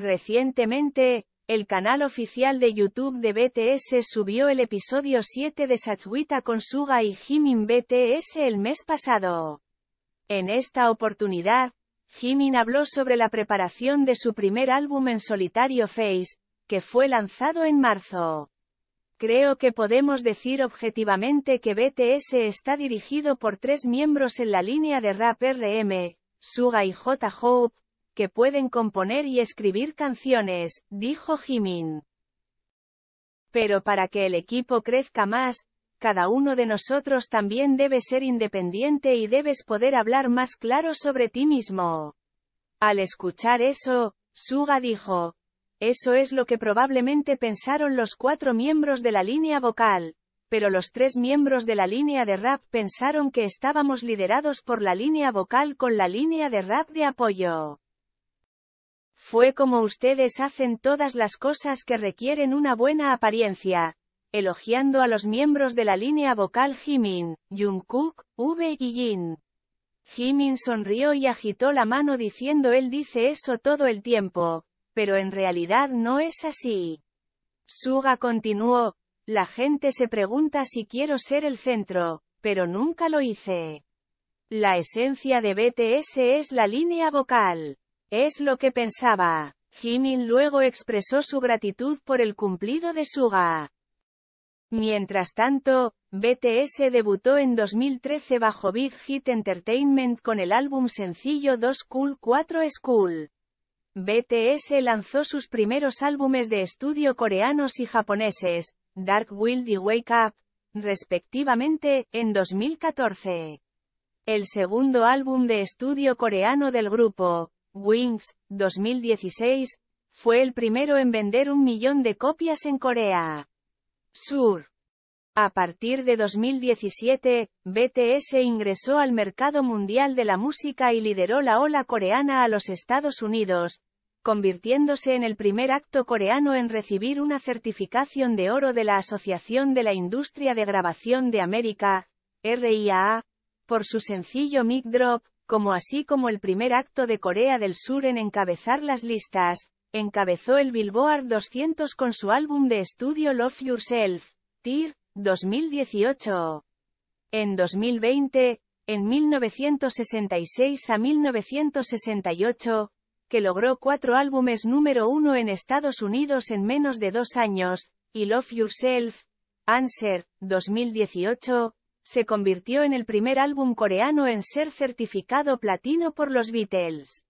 Recientemente, el canal oficial de YouTube de BTS subió el episodio 7 de Satsuita con Suga y Jimin BTS el mes pasado. En esta oportunidad, Jimin habló sobre la preparación de su primer álbum en solitario Face, que fue lanzado en marzo. Creo que podemos decir objetivamente que BTS está dirigido por tres miembros en la línea de rap RM, Suga y J-Hope, que pueden componer y escribir canciones, dijo Jimin. Pero para que el equipo crezca más, cada uno de nosotros también debe ser independiente y debes poder hablar más claro sobre ti mismo. Al escuchar eso, Suga dijo, eso es lo que probablemente pensaron los cuatro miembros de la línea vocal, pero los tres miembros de la línea de rap pensaron que estábamos liderados por la línea vocal con la línea de rap de apoyo. Fue como ustedes hacen todas las cosas que requieren una buena apariencia. Elogiando a los miembros de la línea vocal Jimin, Jungkook, V y Jin. Jimin sonrió y agitó la mano diciendo él dice eso todo el tiempo, pero en realidad no es así. Suga continuó, la gente se pregunta si quiero ser el centro, pero nunca lo hice. La esencia de BTS es la línea vocal. Es lo que pensaba. Jimin luego expresó su gratitud por el cumplido de Suga. Mientras tanto, BTS debutó en 2013 bajo Big Hit Entertainment con el álbum sencillo 2 Cool 4 School. BTS lanzó sus primeros álbumes de estudio coreanos y japoneses, Dark Wild y Wake Up, respectivamente, en 2014. El segundo álbum de estudio coreano del grupo, Wings, 2016, fue el primero en vender un millón de copias en Corea. Sur. A partir de 2017, BTS ingresó al mercado mundial de la música y lideró la ola coreana a los Estados Unidos, convirtiéndose en el primer acto coreano en recibir una certificación de oro de la Asociación de la Industria de Grabación de América, RIAA, por su sencillo Mic Drop, como así como el primer acto de Corea del Sur en encabezar las listas, encabezó el Billboard 200 con su álbum de estudio Love Yourself, Tear, 2018. En 2020, en 1966 a 1968, que logró cuatro álbumes número uno en Estados Unidos en menos de dos años, y Love Yourself, Answer, 2018, se convirtió en el primer álbum coreano en ser certificado platino por los Beatles.